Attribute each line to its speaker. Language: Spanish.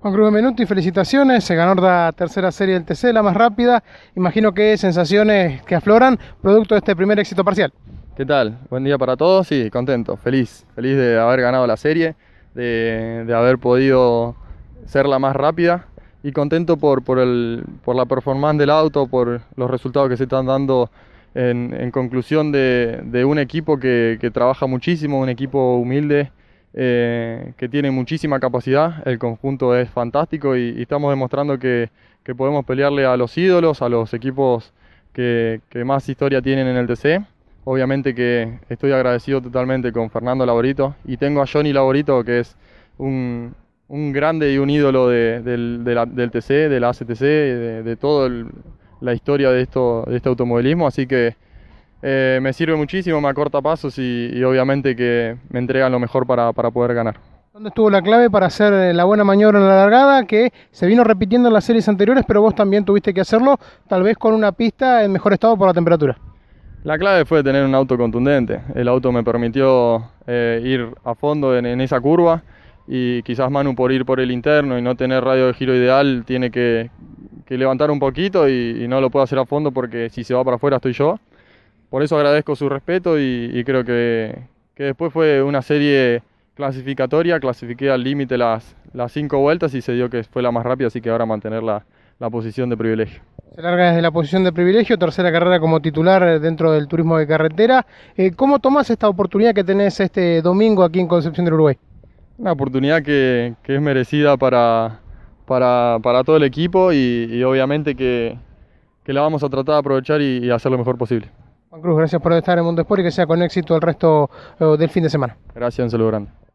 Speaker 1: Juan Cruz y felicitaciones, se ganó la tercera serie del TC, la más rápida. Imagino que sensaciones que afloran producto de este primer éxito parcial.
Speaker 2: ¿Qué tal? Buen día para todos y sí, contento, feliz, feliz de haber ganado la serie, de, haber podido ser la más rápida y contento por, por, por la performance del auto, por los resultados que se están dando en, conclusión de, de, un equipo que, que trabaja muchísimo, un equipo humilde eh, que tiene muchísima capacidad, el conjunto es fantástico y, estamos demostrando que, podemos pelearle a los ídolos, a los equipos que, más historia tienen en el TC. Obviamente que estoy agradecido totalmente con Fernando Laborito y tengo a Johnny Laborito que es un, grande y un ídolo del, de del, TC, de la ACTC, de, toda la historia de, esto, de este automovilismo, así que eh, me sirve muchísimo, me acorta pasos y, obviamente que me entregan lo mejor para, poder ganar.
Speaker 1: ¿Dónde estuvo la clave para hacer eh, la buena maniobra en la largada que se vino repitiendo en las series anteriores, pero vos también tuviste que hacerlo, tal vez con una pista en mejor estado por la temperatura?
Speaker 2: La clave fue tener un auto contundente. El auto me permitió eh, ir a fondo en, esa curva y quizás Manu por ir por el interno y no tener radio de giro ideal tiene que, levantar un poquito y, y, no lo puedo hacer a fondo porque si se va para afuera estoy yo por eso agradezco su respeto y, creo que, que, después fue una serie clasificatoria, clasifiqué al límite las, las cinco vueltas y se dio que fue la más rápida, así que ahora mantener la, la posición de privilegio.
Speaker 1: Se larga desde la posición de privilegio, tercera carrera como titular dentro del turismo de carretera. Eh, ¿Cómo tomás esta oportunidad que tenés este domingo aquí en Concepción del Uruguay? Una
Speaker 2: oportunidad que, que es merecida para, para, para, todo el equipo y, obviamente que, que, la vamos a tratar de aprovechar y hacer lo mejor posible.
Speaker 1: Juan Cruz, gracias por estar en Mundo Sport y que sea con éxito el resto eh, del fin de semana.
Speaker 2: Gracias, un saludo grande.